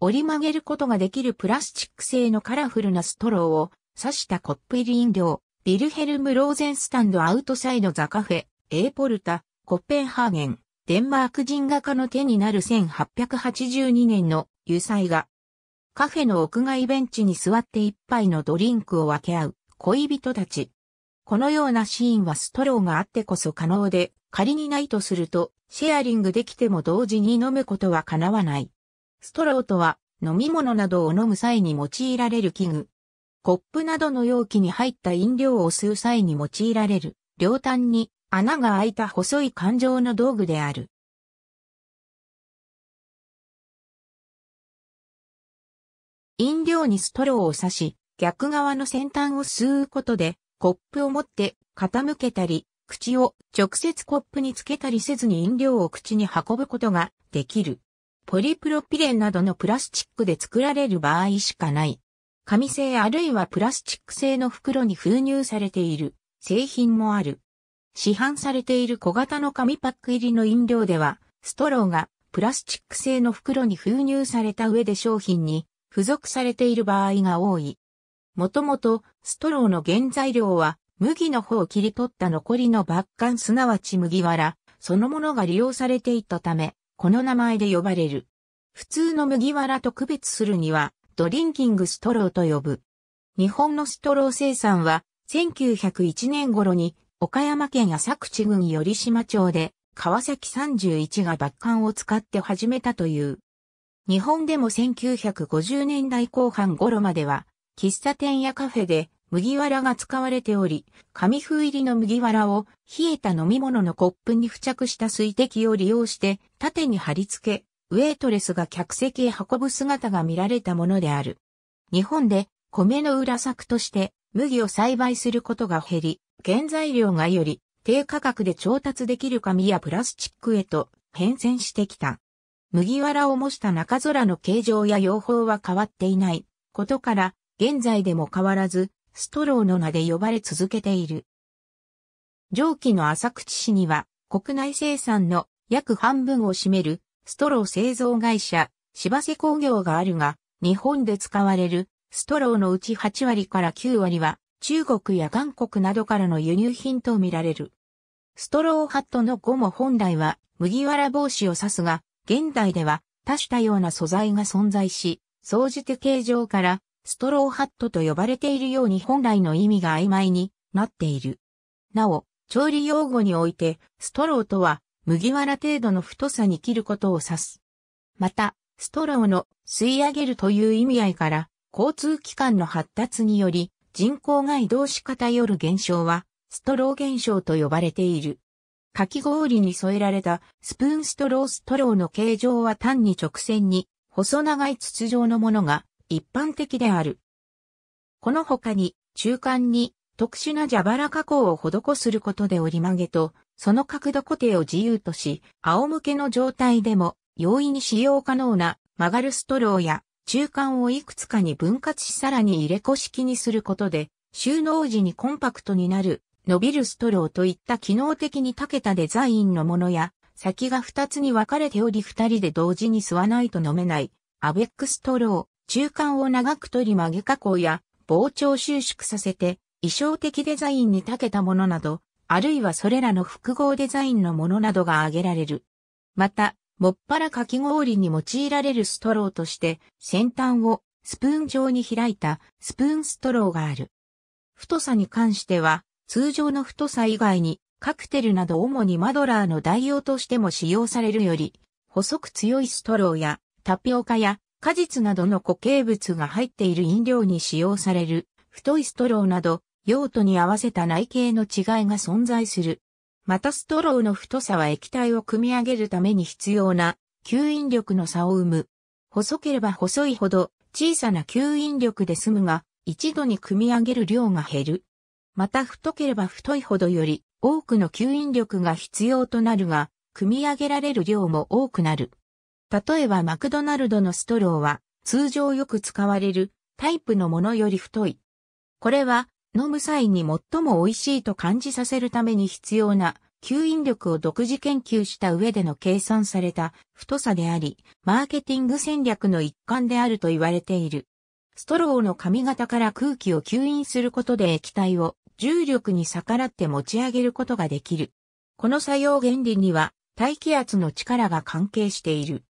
折り曲げることができるプラスチック製のカラフルなストローを刺したコップ入り飲料、ビルヘルム・ローゼンスタンド・アウトサイド・ザ・カフェ、エーポルタ、コッペンハーゲン、デンマーク人画家の手になる1882年の油彩画。カフェの屋外ベンチに座って一杯のドリンクを分け合う恋人たち。このようなシーンはストローがあってこそ可能で、仮にないとすると、シェアリングできても同時に飲むことは叶わない。ストローとは、飲み物などを飲む際に用いられる器具。コップなどの容器に入った飲料を吸う際に用いられる、両端に穴が開いた細い環状の道具である。飲料にストローを刺し、逆側の先端を吸うことで、コップを持って傾けたり、口を直接コップにつけたりせずに飲料を口に運ぶことができる。ポリプロピレンなどのプラスチックで作られる場合しかない。紙製あるいはプラスチック製の袋に封入されている製品もある。市販されている小型の紙パック入りの飲料では、ストローがプラスチック製の袋に封入された上で商品に付属されている場合が多い。もともと、ストローの原材料は、麦の方を切り取った残りのカン。すなわち麦わら、そのものが利用されていたため、この名前で呼ばれる。普通の麦わらと区別するには、ドリンキングストローと呼ぶ。日本のストロー生産は、1901年頃に、岡山県浅口郡寄島町で、川崎31が爆ンを使って始めたという。日本でも1950年代後半頃までは、喫茶店やカフェで麦わらが使われており、紙風入りの麦わらを冷えた飲み物のコップに付着した水滴を利用して縦に貼り付け、ウェイトレスが客席へ運ぶ姿が見られたものである。日本で米の裏作として麦を栽培することが減り、原材料がより低価格で調達できる紙やプラスチックへと変遷してきた。麦わらを模した中空の形状や用法は変わっていないことから、現在でも変わらずストローの名で呼ばれ続けている。上記の浅口市には、国内生産の約半分を占めるストロー製造会社、芝瀬工業があるが、日本で使われるストローのうち8割から9割は、中国や韓国などからの輸入品とみられる。ストローハットの語も本来は麦わら帽子を指すが、現代では多種多様な素材が存在し、総じて形状からストローハットと呼ばれているように本来の意味が曖昧になっている。なお、調理用語において、ストローとは、麦わら程度の太さに切ることを指す。また、ストローの吸い上げるという意味合いから、交通機関の発達により、人口が移動し偏る現象は、ストロー現象と呼ばれている。かき氷に添えられたスプーンストローストローの形状は単に直線に細長い筒状のものが一般的である。この他に、中間に特殊な蛇腹加工を施することで折り曲げと、その角度固定を自由とし、仰向けの状態でも容易に使用可能な曲がるストローや中間をいくつかに分割しさらに入れ子式にすることで、収納時にコンパクトになる伸びるストローといった機能的に長けたデザインのものや、先が2つに分かれており2人で同時に吸わないと飲めない、アベックストロー。中間を長く取り曲げ加工や膨張収縮させて衣装的デザインに長けたものなど、あるいはそれらの複合デザインのものなどが挙げられる。また、もっぱらかき氷に用いられるストローとして、先端をスプーン状に開いたスプーンストローがある。太さに関しては、通常の太さ以外に、カクテルなど主にマドラーの代用としても使用されるより、細く強いストローや、タピオカや果実などの固形物が入っている飲料に使用される、太いストローなど、用途に合わせた内径の違いが存在する。またストローの太さは液体を組み上げるために必要な吸引力の差を生む。細ければ細いほど小さな吸引力で済むが、一度に組み上げる量が減る。また太ければ太いほどより多くの吸引力が必要となるが、組み上げられる量も多くなる。例えばマクドナルドのストローは通常よく使われるタイプのものより太い。これは飲む際に最も美味しいと感じさせるために必要な吸引力を独自研究した上での計算された太さであり、マーケティング戦略の一環であると言われている。ストローの髪型から空気を吸引することで液体を重力に逆らって持ち上げることができる。この作用原理には大気圧の力が関係している。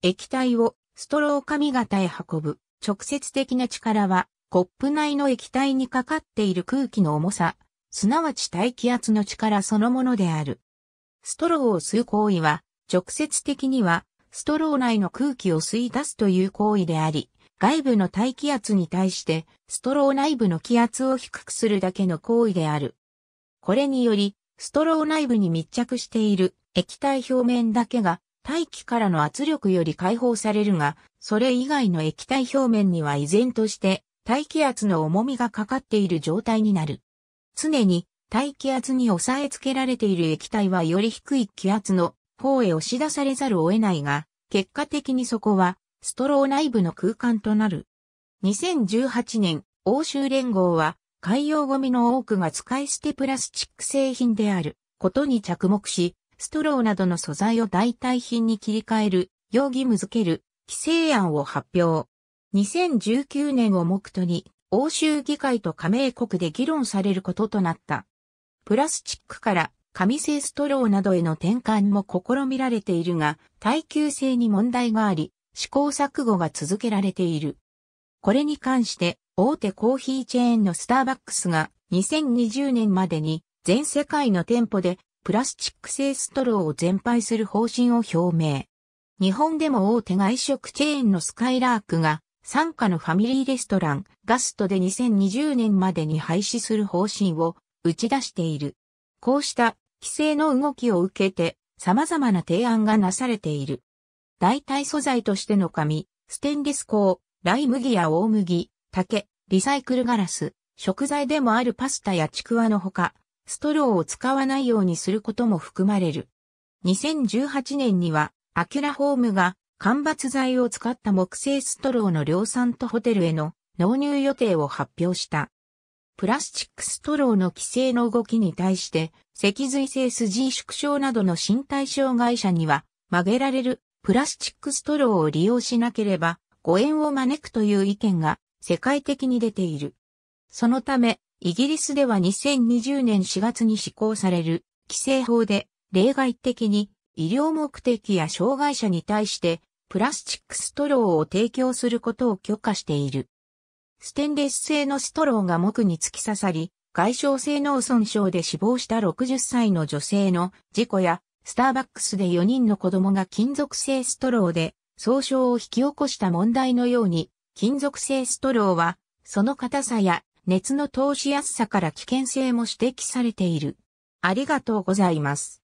液体をストロー髪型へ運ぶ直接的な力はコップ内の液体にかかっている空気の重さ、すなわち大気圧の力そのものである。ストローを吸う行為は直接的にはストロー内の空気を吸い出すという行為であり、外部の大気圧に対してストロー内部の気圧を低くするだけの行為である。これにより、ストロー内部に密着している液体表面だけが大気からの圧力より解放されるが、それ以外の液体表面には依然として大気圧の重みがかかっている状態になる。常に大気圧に押さえつけられている液体はより低い気圧の方へ押し出されざるを得ないが、結果的にそこはストロー内部の空間となる。2018年、欧州連合は海洋ゴミの多くが使い捨てプラスチック製品であることに着目し、ストローなどの素材を代替品に切り替える、容疑務づける、規制案を発表。2019年を目途に、欧州議会と加盟国で議論されることとなった。プラスチックから紙製ストローなどへの転換も試みられているが、耐久性に問題があり、試行錯誤が続けられている。これに関して、大手コーヒーチェーンのスターバックスが2020年までに全世界の店舗でプラスチック製ストローを全廃する方針を表明。日本でも大手外食チェーンのスカイラークが、傘下のファミリーレストラン、ガストで2020年までに廃止する方針を打ち出している。こうした規制の動きを受けて、様々な提案がなされている。代替素材としての紙、ステンレス鋼、ライ麦や大麦、竹、リサイクルガラス、食材でもあるパスタやちくわのほか、ストローを使わないようにすることも含まれる。2018年には、アキュラホームが間伐材を使った木製ストローの量産とホテルへの納入予定を発表した。プラスチックストローの規制の動きに対して、脊髄性筋縮症などの身体障害者には曲げられるプラスチックストローを利用しなければ誤嚥を招くという意見が世界的に出ている。そのため、イギリスでは2020年4月に施行される規制法で例外的に医療目的や障害者に対してプラスチックストローを提供することを許可している。ステンレス製のストローが木に突き刺さり、外傷性脳損傷で死亡した60歳の女性の事故や、スターバックスで4人の子供が金属製ストローで総傷を引き起こした問題のように、金属製ストローは、その硬さや熱の通しやすさから危険性も指摘されている。ありがとうございます。